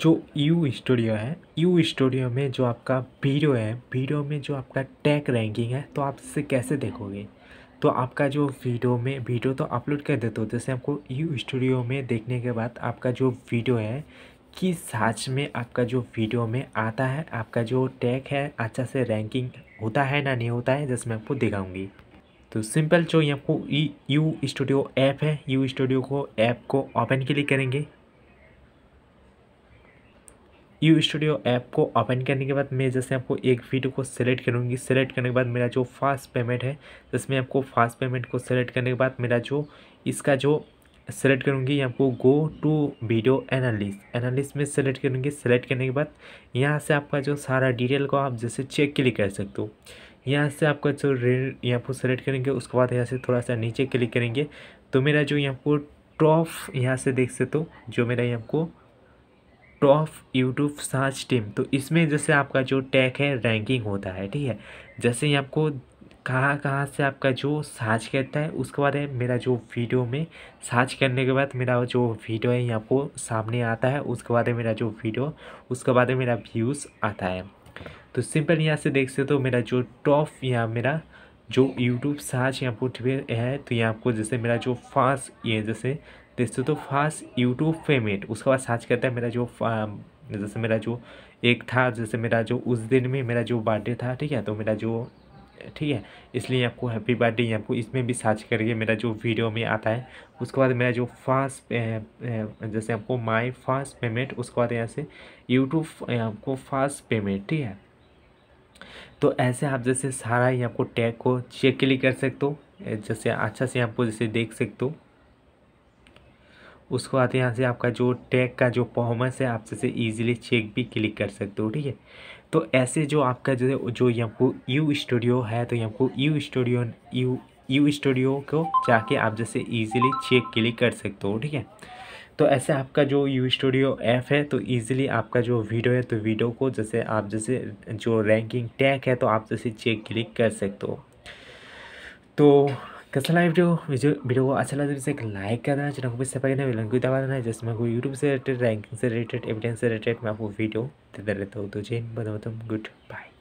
जो U studio है U studio में जो आपका वीडियो है वीडियो में जो आपका टैग रैंकिंग है तो आप इससे कैसे देखोगे तो आपका जो वीडियो में वीडियो तो अपलोड कर देते हो जैसे आपको यू स्टूडियो में देखने के बाद आपका जो वीडियो है कि साँच में आपका जो वीडियो में आता है आपका जो टैग है अच्छा से रैंकिंग होता है ना नहीं होता है जैसे मैं आपको दिखाऊंगी तो सिंपल जो ये आपको यू स्टूडियो ऐप है यू स्टूडियो को ऐप को ओपन के लिए करेंगे यू स्टूडियो ऐप को ओपन करने के बाद मैं जैसे आपको एक वीडियो को सिलेक्ट करूँगी सिलेक्ट करने के बाद मेरा जो फास्ट पेमेंट है जिसमें आपको फास्ट पेमेंट को सिलेक्ट करने के बाद मेरा जो इसका जो सेलेक्ट करूँगी आपको गो टू वीडियो एनालिस एनालिस में सेलेक्ट करूँगी सेलेक्ट करने के बाद यहाँ से आपका जो सारा डिटेल को आप जैसे चेक के लिए कर सकते हो यहाँ से आपका जो रेट यहाँ पर सेलेक्ट करेंगे उसके बाद यहाँ से थोड़ा सा नीचे क्लिक करेंगे तो मेरा जो यहाँ पर टॉप यहाँ से देख सकते हो जो मेरा यहाँ को टॉप यूट्यूब सर्च टीम तो इसमें जैसे आपका जो टैग है रैंकिंग होता है ठीक है जैसे ही आपको कहाँ कहाँ से आपका जो सर्च करता है उसके बाद है मेरा जो वीडियो में सर्च करने के बाद मेरा जो वीडियो है यहाँ को सामने आता है उसके बाद है मेरा जो वीडियो उसके बाद है मेरा व्यूज़ आता है तो सिंपल यहाँ से देख सकते हो तो मेरा जो टॉप या मेरा जो यूट्यूब सर्च यहाँ पर है तो यहाँ आपको जैसे मेरा जो फास्ट ये जैसे दोस्तों तो फास्ट यूट्यूब फेमेट उसके बाद सर्च करता है मेरा जो जैसे मेरा जो एक था जैसे मेरा जो उस दिन में मेरा जो बर्थडे था ठीक है तो मेरा जो ठीक है इसलिए आपको हैप्पी बर्थडे आपको इसमें भी सर्च करके मेरा जो वीडियो में आता है उसके बाद मेरा जो फास्ट जैसे आपको माय फास्ट पेमेंट उसके बाद यहाँ से यूट्यूब आपको फास्ट पेमेंट ठीक है तो ऐसे आप जैसे सारा ही आपको टैग को चेक के लिए कर सकते हो जैसे अच्छा से आपको जैसे देख सकते हो उसको आते यहाँ से आपका जो टैग का जो परफॉर्मेंस है आप जैसे ईजिली चेक भी क्लिक कर सकते हो ठीक है तो ऐसे जो आपका जो जो यमको यू स्टूडियो है तो यमको U studio U U studio को जाके आप जैसे ईजिली चेक क्लिक कर सकते हो ठीक है तो ऐसे आपका जो यू स्टूडियो ऐप है तो ईजिली आपका जो वीडियो है तो वीडियो को जैसे आप जैसे जो रैंकिंग टैग है तो आप जैसे चेक क्लिक कर सकते हो तो कैसा लगा वीडियो वीडियो को अच्छा लगा तो इसे एक लाइक कर देना चैनल को भी सब्सक्राइब करना बिल्कुल दबा देना जैसे मैं कोई यूट्यूब से रिलेटेड रैंकिंग से रिलेटेड एविडेंस से रिलेटेड मैं आपको वीडियो देता रहता हूँ तो जय बदम गुड बाय